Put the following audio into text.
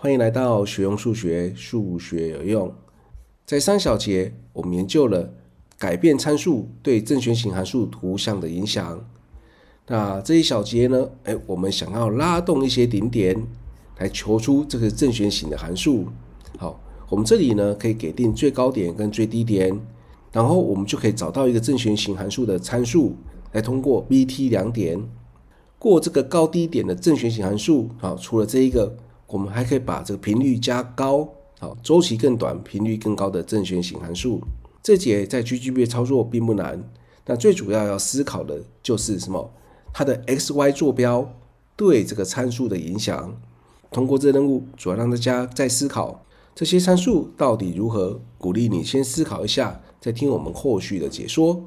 欢迎来到学用数学，数学有用。在三小节，我们研究了改变参数对正弦型函数图像的影响。那这一小节呢？哎，我们想要拉动一些顶点，来求出这个正弦型的函数。好，我们这里呢可以给定最高点跟最低点，然后我们就可以找到一个正弦型函数的参数，来通过 v T 两点过这个高低点的正弦型函数。好，除了这一个。我们还可以把这个频率加高，好，周期更短，频率更高的正弦型函数。这节在 G G B 操作并不难，那最主要要思考的就是什么？它的 x y 坐标对这个参数的影响。通过这任务，主要让大家再思考这些参数到底如何。鼓励你先思考一下，再听我们后续的解说。